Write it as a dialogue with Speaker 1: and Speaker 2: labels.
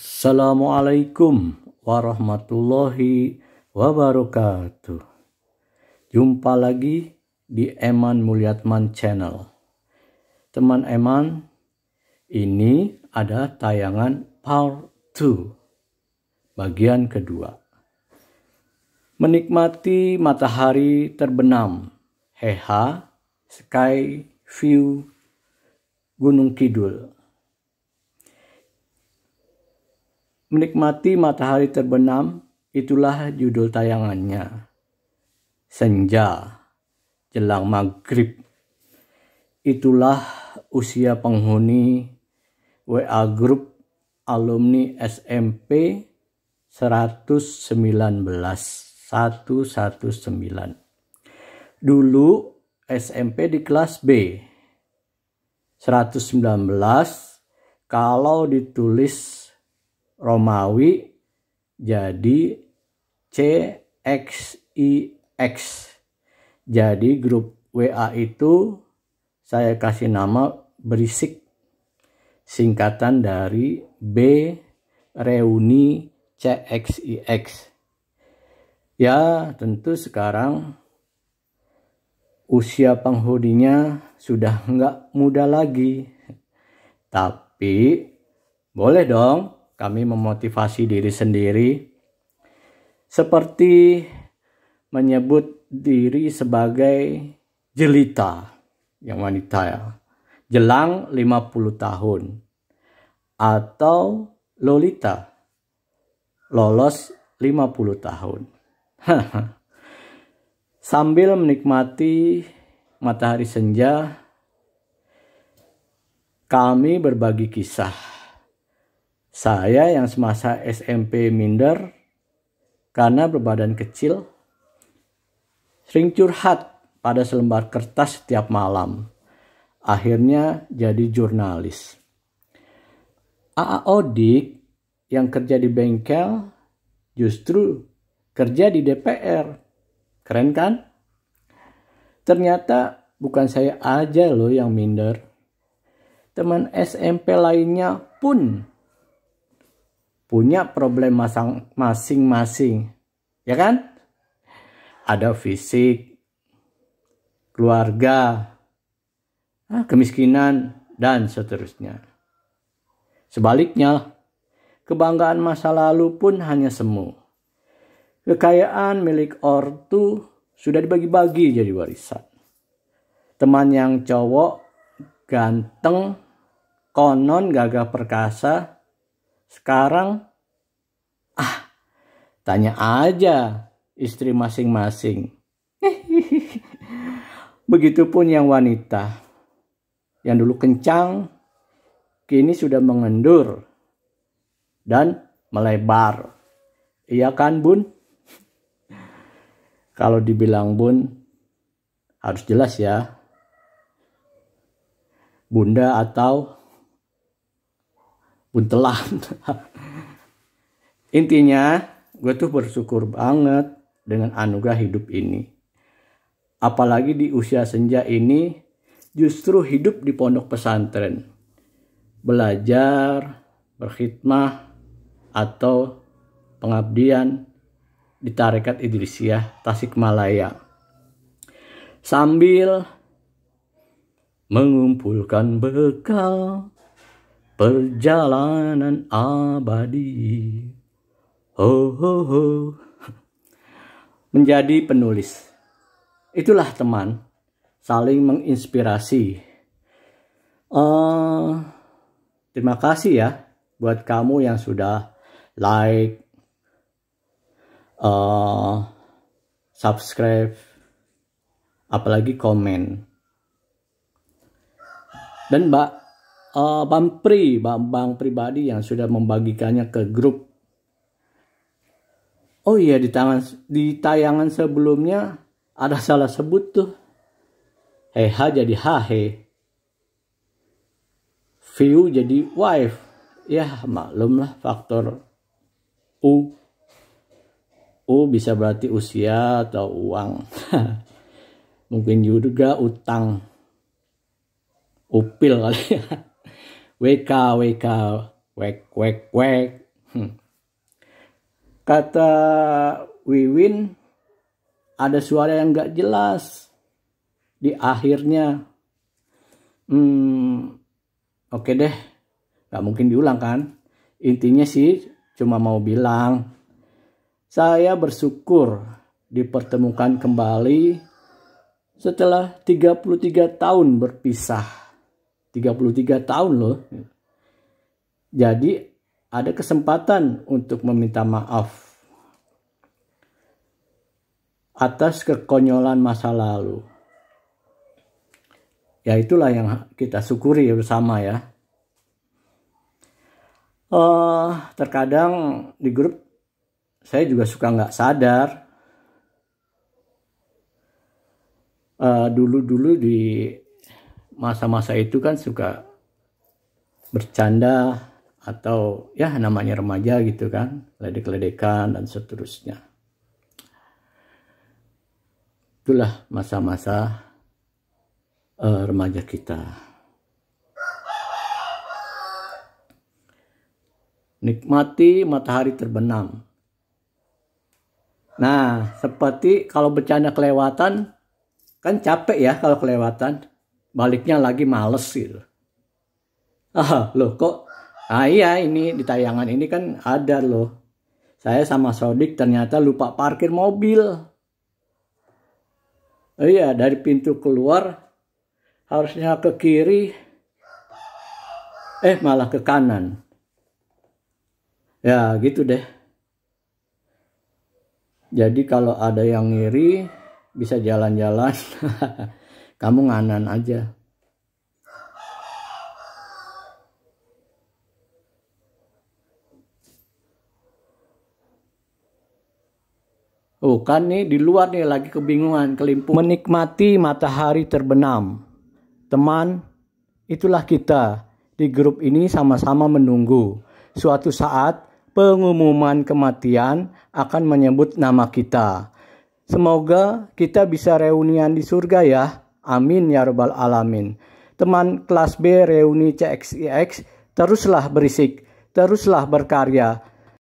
Speaker 1: Assalamualaikum warahmatullahi wabarakatuh. Jumpa lagi di Eman Mulyatman Channel. Teman Eman, ini ada tayangan part 2, bagian kedua. Menikmati matahari terbenam, heha, Sky View Gunung Kidul Menikmati matahari terbenam, itulah judul tayangannya. Senja, jelang maghrib. Itulah usia penghuni WA Group alumni SMP 119. 119. Dulu SMP di kelas B. 119 kalau ditulis Romawi jadi CXIX. Jadi grup WA itu saya kasih nama berisik singkatan dari B reuni CXIX. Ya, tentu sekarang usia penghuninya sudah nggak muda lagi. Tapi boleh dong kami memotivasi diri sendiri seperti menyebut diri sebagai jelita yang wanita ya jelang 50 tahun atau lolita lolos 50 tahun sambil menikmati matahari senja kami berbagi kisah saya yang semasa SMP minder karena berbadan kecil sering curhat pada selembar kertas setiap malam. Akhirnya jadi jurnalis. AA Odik yang kerja di bengkel justru kerja di DPR. Keren kan? Ternyata bukan saya aja loh yang minder. Teman SMP lainnya pun punya problem masing-masing, ya kan? Ada fisik, keluarga, ah, kemiskinan, dan seterusnya. Sebaliknya, kebanggaan masa lalu pun hanya semu. Kekayaan milik ortu sudah dibagi-bagi jadi warisan. Teman yang cowok, ganteng, konon gagah perkasa, sekarang, ah, tanya aja istri masing-masing. Begitupun yang wanita, yang dulu kencang, kini sudah mengendur dan melebar. Iya kan, Bun? Kalau dibilang Bun, harus jelas ya. Bunda atau buntelan intinya gue tuh bersyukur banget dengan anugerah hidup ini apalagi di usia senja ini justru hidup di pondok pesantren belajar berkhidmah atau pengabdian di Tarekat Idrisiyah Tasikmalaya sambil mengumpulkan bekal perjalanan abadi. Ho ho ho. Menjadi penulis. Itulah teman, saling menginspirasi. Uh, terima kasih ya buat kamu yang sudah like, uh, subscribe, apalagi komen. Dan mbak uh, Bang Bambang pribadi yang sudah membagikannya ke grup. Oh iya di tangan di tayangan sebelumnya ada salah sebut tuh. Heha jadi hahe. View jadi wife. Ya maklumlah faktor U. U bisa berarti usia atau uang. Mungkin juga utang. Upil kali ya. WK, WK, wek, wek, wek. Hmm. Kata Wiwin, ada suara yang gak jelas di akhirnya. Hmm, oke deh, gak mungkin diulang kan? Intinya sih cuma mau bilang, saya bersyukur dipertemukan kembali setelah 33 tahun berpisah. 33 tahun loh. Jadi ada kesempatan untuk meminta maaf atas kekonyolan masa lalu. Ya itulah yang kita syukuri bersama ya. Uh, terkadang di grup saya juga suka nggak sadar. Eh, dulu-dulu uh, dulu -dulu di masa-masa itu kan suka bercanda atau ya namanya remaja gitu kan, ledek-ledekan dan seterusnya. Itulah masa-masa uh, remaja kita. Nikmati matahari terbenam. Nah, seperti kalau bercanda kelewatan, kan capek ya kalau kelewatan baliknya lagi males sih gitu. Ah, loh kok ah iya ini di tayangan ini kan ada loh. Saya sama Sodik ternyata lupa parkir mobil. Oh, iya, dari pintu keluar harusnya ke kiri eh malah ke kanan. Ya, gitu deh. Jadi kalau ada yang ngiri bisa jalan-jalan. kamu nganan aja Oh kan nih di luar nih lagi kebingungan kelimpung menikmati matahari terbenam teman itulah kita di grup ini sama-sama menunggu suatu saat pengumuman kematian akan menyebut nama kita semoga kita bisa reunian di surga ya Amin ya Rabbal 'Alamin. Teman kelas B reuni CXIX, teruslah berisik, teruslah berkarya,